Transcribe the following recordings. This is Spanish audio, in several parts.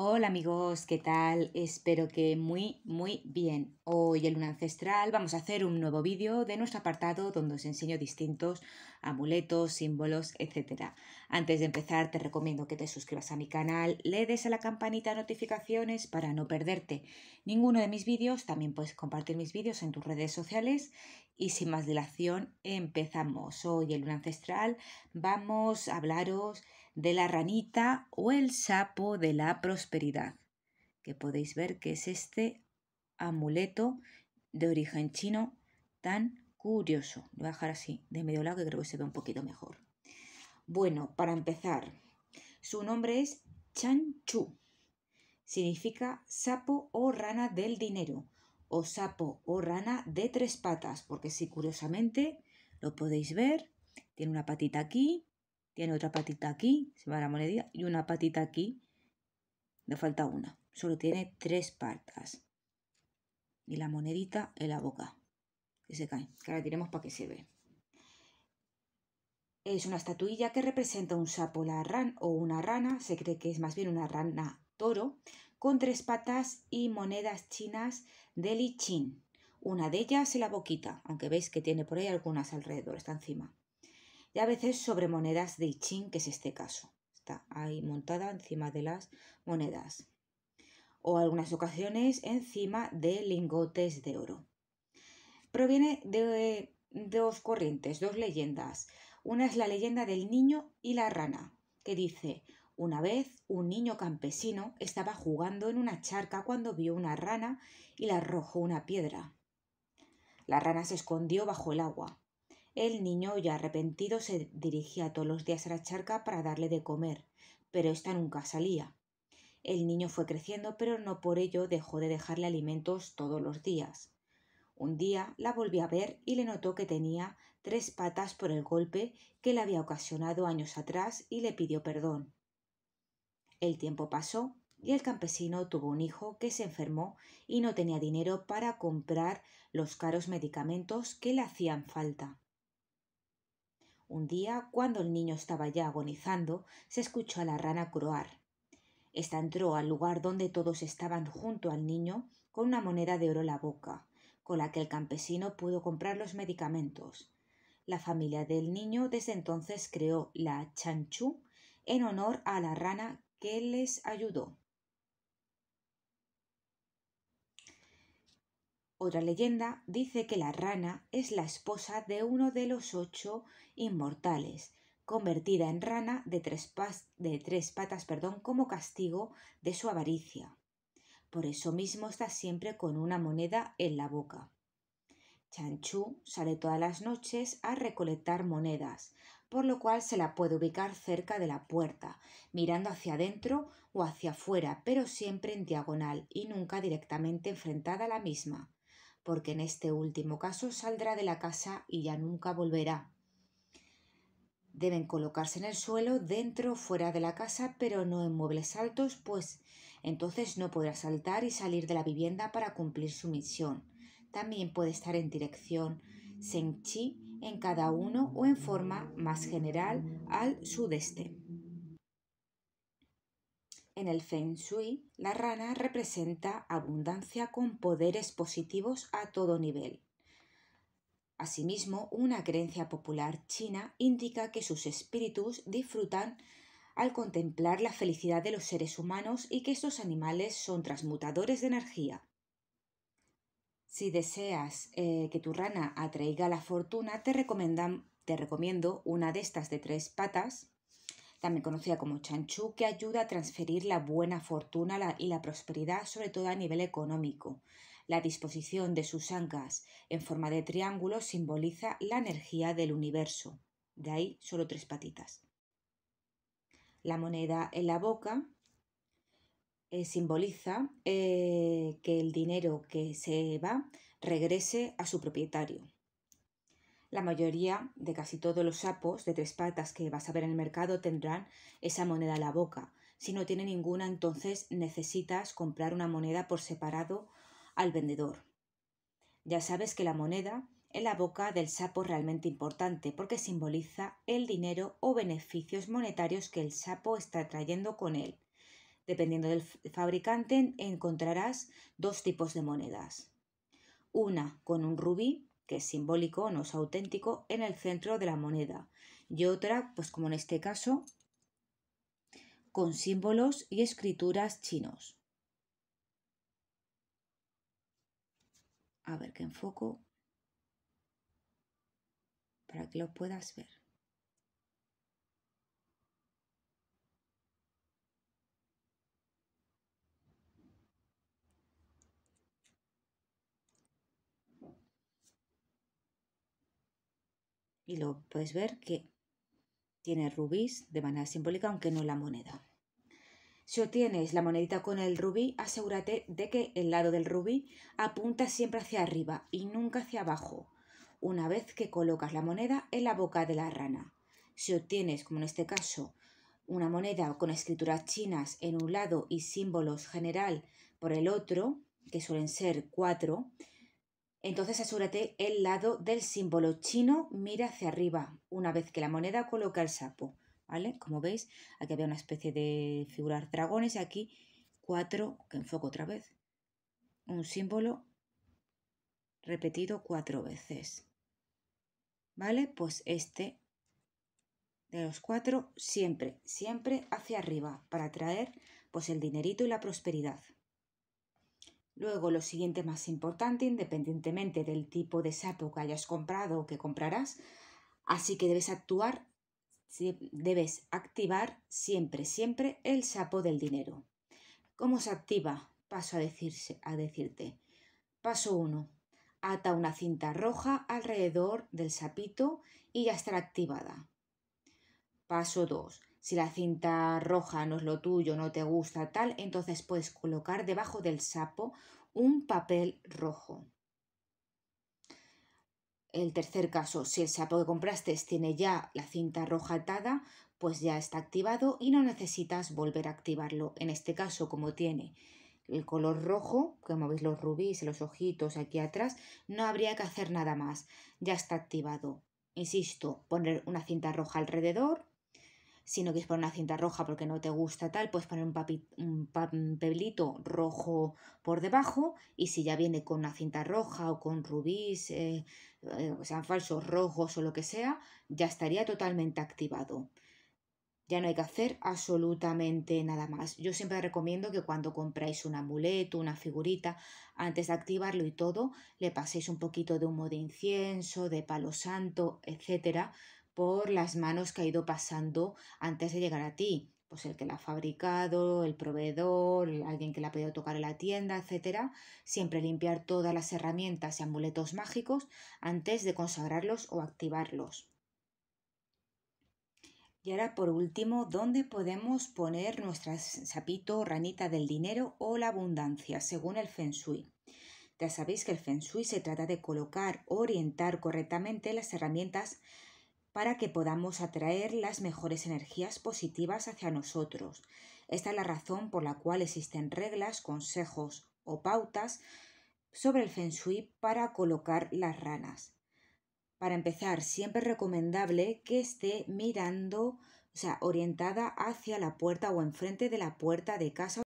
Hola amigos, ¿qué tal? Espero que muy, muy bien. Hoy en Luna Ancestral vamos a hacer un nuevo vídeo de nuestro apartado donde os enseño distintos amuletos, símbolos, etc. Antes de empezar te recomiendo que te suscribas a mi canal, le des a la campanita de notificaciones para no perderte ninguno de mis vídeos, también puedes compartir mis vídeos en tus redes sociales y sin más dilación empezamos. Hoy en Luna Ancestral vamos a hablaros de la ranita o el sapo de la prosperidad, que podéis ver que es este amuleto de origen chino tan curioso. Lo voy a dejar así, de medio lado, que creo que se ve un poquito mejor. Bueno, para empezar, su nombre es Chu, Significa sapo o rana del dinero, o sapo o rana de tres patas, porque si curiosamente lo podéis ver, tiene una patita aquí tiene otra patita aquí, se va la monedita, y una patita aquí. Le falta una. Solo tiene tres patas. Y la monedita en la boca. Que se cae. Que ahora tiremos para que se ve. Es una estatuilla que representa un sapo la o una rana, se cree que es más bien una rana toro, con tres patas y monedas chinas de lichín. Una de ellas en la boquita, aunque veis que tiene por ahí algunas alrededor, está encima y a veces sobre monedas de I que es este caso. Está ahí montada encima de las monedas. O algunas ocasiones encima de lingotes de oro. Proviene de dos corrientes, dos leyendas. Una es la leyenda del niño y la rana, que dice, una vez un niño campesino estaba jugando en una charca cuando vio una rana y le arrojó una piedra. La rana se escondió bajo el agua. El niño, ya arrepentido, se dirigía todos los días a la charca para darle de comer, pero ésta nunca salía. El niño fue creciendo, pero no por ello dejó de dejarle alimentos todos los días. Un día la volvió a ver y le notó que tenía tres patas por el golpe que le había ocasionado años atrás y le pidió perdón. El tiempo pasó y el campesino tuvo un hijo que se enfermó y no tenía dinero para comprar los caros medicamentos que le hacían falta. Un día, cuando el niño estaba ya agonizando, se escuchó a la rana croar. Esta entró al lugar donde todos estaban junto al niño con una moneda de oro en la boca, con la que el campesino pudo comprar los medicamentos. La familia del niño desde entonces creó la chanchú en honor a la rana que les ayudó. Otra leyenda dice que la rana es la esposa de uno de los ocho inmortales, convertida en rana de tres, patas perdón, como castigo de su avaricia. Por eso mismo está siempre con una moneda en la boca. Chanchú sale todas las noches a recolectar monedas, por lo cual se la puede ubicar cerca de la puerta, mirando hacia adentro o hacia afuera, pero siempre en diagonal y nunca directamente enfrentada a la misma porque en este último caso saldrá de la casa y ya nunca volverá. Deben colocarse en el suelo, dentro o fuera de la casa, pero no en muebles altos, pues entonces no podrá saltar y salir de la vivienda para cumplir su misión. También puede estar en dirección Senchi en cada uno o en forma más general al sudeste el Feng Shui, la rana representa abundancia con poderes positivos a todo nivel. Asimismo, una creencia popular china indica que sus espíritus disfrutan al contemplar la felicidad de los seres humanos y que estos animales son transmutadores de energía. Si deseas eh, que tu rana atraiga la fortuna, te recomiendo una de estas de tres patas, también conocida como chanchu que ayuda a transferir la buena fortuna y la prosperidad, sobre todo a nivel económico. La disposición de sus ancas en forma de triángulo simboliza la energía del universo. De ahí solo tres patitas. La moneda en la boca eh, simboliza eh, que el dinero que se va regrese a su propietario. La mayoría de casi todos los sapos de tres patas que vas a ver en el mercado tendrán esa moneda a la boca. Si no tiene ninguna, entonces necesitas comprar una moneda por separado al vendedor. Ya sabes que la moneda en la boca del sapo es realmente importante porque simboliza el dinero o beneficios monetarios que el sapo está trayendo con él. Dependiendo del fabricante encontrarás dos tipos de monedas. Una con un rubí que es simbólico, no es auténtico, en el centro de la moneda y otra, pues como en este caso, con símbolos y escrituras chinos. A ver qué enfoco para que lo puedas ver. y lo puedes ver que tiene rubíes de manera simbólica, aunque no la moneda. Si obtienes la monedita con el rubí, asegúrate de que el lado del rubí apunta siempre hacia arriba y nunca hacia abajo, una vez que colocas la moneda en la boca de la rana. Si obtienes, como en este caso, una moneda con escrituras chinas en un lado y símbolos general por el otro, que suelen ser cuatro, entonces asúrate el lado del símbolo chino mira hacia arriba, una vez que la moneda coloca el sapo, ¿vale? Como veis, aquí había una especie de figurar dragones y aquí cuatro, que enfoco otra vez, un símbolo repetido cuatro veces. ¿Vale? Pues este de los cuatro siempre, siempre hacia arriba para traer pues el dinerito y la prosperidad. Luego, lo siguiente más importante, independientemente del tipo de sapo que hayas comprado o que comprarás, así que debes actuar, debes activar siempre, siempre el sapo del dinero. ¿Cómo se activa? Paso a, decirse, a decirte. Paso 1. Ata una cinta roja alrededor del sapito y ya estará activada. Paso 2. Si la cinta roja no es lo tuyo, no te gusta tal, entonces puedes colocar debajo del sapo un papel rojo. El tercer caso, si el sapo que compraste tiene ya la cinta roja atada, pues ya está activado y no necesitas volver a activarlo. En este caso, como tiene el color rojo, como veis los rubíes, los ojitos aquí atrás, no habría que hacer nada más, ya está activado. Insisto, poner una cinta roja alrededor, si no quieres poner una cinta roja porque no te gusta tal, puedes poner un, papelito un rojo por debajo y si ya viene con una cinta roja o con rubíes, eh, eh, sean falsos rojos o lo que sea, ya estaría totalmente activado. Ya no hay que hacer absolutamente nada más. Yo siempre recomiendo que cuando compráis un amuleto, una figurita, antes de activarlo y todo, le paséis un poquito de humo de incienso, de palo santo, etcétera, por las manos que ha ido pasando antes de llegar a ti. Pues el que la ha fabricado, el proveedor, alguien que la ha podido tocar en la tienda, etcétera. Siempre limpiar todas las herramientas y amuletos mágicos antes de consagrarlos o activarlos. Y ahora por último, ¿dónde podemos poner nuestra sapito, ranita del dinero o la abundancia según el Feng Shui? Ya sabéis que el Feng Shui se trata de colocar, orientar correctamente las herramientas para que podamos atraer las mejores energías positivas hacia nosotros. Esta es la razón por la cual existen reglas, consejos o pautas sobre el feng shui para colocar las ranas. Para empezar, siempre es recomendable que esté mirando, o sea, orientada hacia la puerta o enfrente de la puerta de casa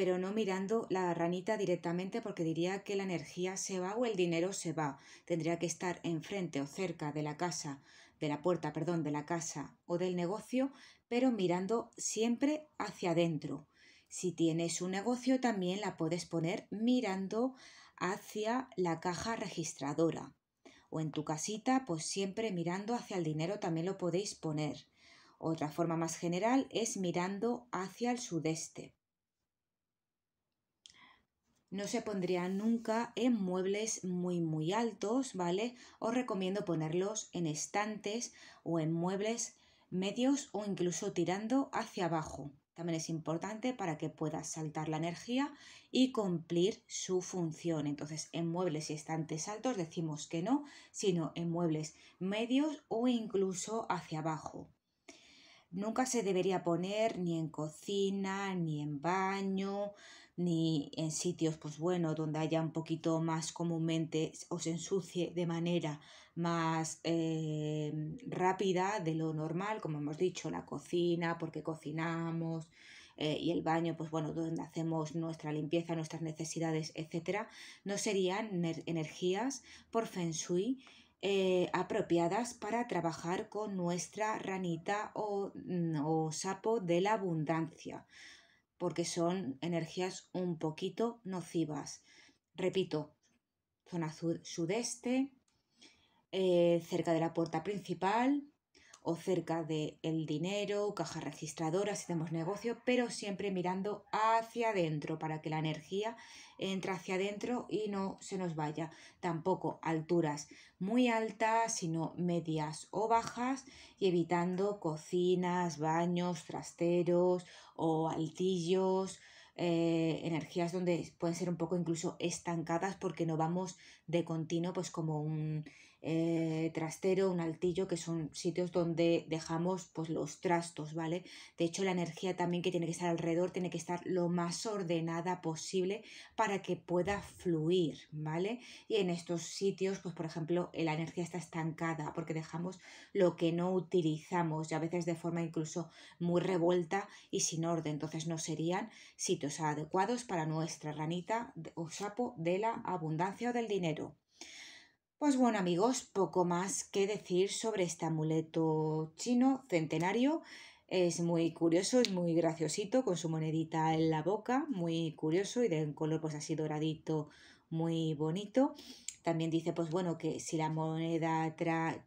pero no mirando la ranita directamente porque diría que la energía se va o el dinero se va. Tendría que estar enfrente o cerca de la casa, de la puerta, perdón, de la casa o del negocio, pero mirando siempre hacia adentro. Si tienes un negocio también la puedes poner mirando hacia la caja registradora. O en tu casita, pues siempre mirando hacia el dinero también lo podéis poner. Otra forma más general es mirando hacia el sudeste. No se pondría nunca en muebles muy muy altos, ¿vale? Os recomiendo ponerlos en estantes o en muebles medios o incluso tirando hacia abajo. También es importante para que pueda saltar la energía y cumplir su función. Entonces, en muebles y estantes altos decimos que no, sino en muebles medios o incluso hacia abajo. Nunca se debería poner ni en cocina, ni en baño, ni en sitios, pues bueno, donde haya un poquito más comúnmente o se ensucie de manera más em, rápida de lo normal, como hemos dicho, la cocina, porque cocinamos, eh, y el baño, pues bueno, donde hacemos nuestra limpieza, nuestras necesidades, etcétera, no serían energías por feng shui eh, apropiadas para trabajar con nuestra ranita o, mm, o sapo de la abundancia porque son energías un poquito nocivas. Repito, zona sudeste, eh, cerca de la puerta principal, o cerca del el dinero, caja registradora, si hacemos negocio, pero siempre mirando hacia adentro para que la energía entre hacia adentro y no se nos vaya. Tampoco alturas muy altas, sino medias o bajas y evitando cocinas, baños, trasteros o altillos. Eh, energías donde pueden ser un poco incluso estancadas porque no vamos de continuo pues como un eh, trastero, un altillo, que son sitios donde dejamos pues, los trastos, ¿vale? De hecho, la energía también que tiene que estar alrededor tiene que estar lo más ordenada posible para que pueda fluir, ¿vale? Y en estos sitios, pues por ejemplo, eh, la energía está estancada porque dejamos lo que no utilizamos y a veces de forma incluso muy revuelta y sin orden. Entonces no serían sitios adecuados para nuestra ranita o sapo de la abundancia o del dinero. Pues bueno amigos, poco más que decir sobre este amuleto chino centenario. Es muy curioso, es muy graciosito, con su monedita en la boca, muy curioso y de un color pues así doradito, muy bonito. También dice, pues bueno, que si la moneda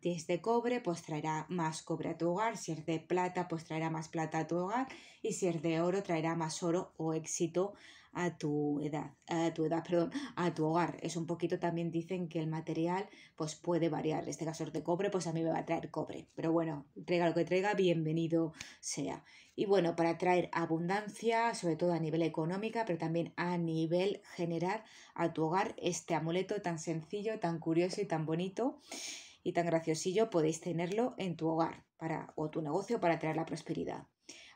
es de cobre, pues traerá más cobre a tu hogar. Si es de plata, pues traerá más plata a tu hogar. Y si es de oro, traerá más oro o éxito a tu edad, a tu edad, perdón, a tu hogar. Es un poquito también dicen que el material pues puede variar. En este caso es de cobre, pues a mí me va a traer cobre. Pero bueno, traiga lo que traiga, bienvenido sea. Y bueno, para traer abundancia, sobre todo a nivel económica, pero también a nivel general a tu hogar, este amuleto tan sencillo, tan curioso y tan bonito y tan graciosillo podéis tenerlo en tu hogar para o tu negocio para traer la prosperidad.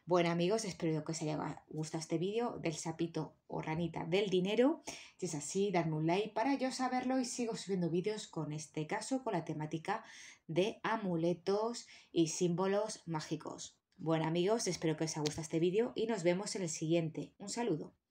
Bueno amigos, espero que os haya gustado este vídeo del sapito o ranita del dinero. Si es así, dadme un like para yo saberlo y sigo subiendo vídeos con este caso, con la temática de amuletos y símbolos mágicos. Bueno amigos, espero que os haya gustado este vídeo y nos vemos en el siguiente. Un saludo.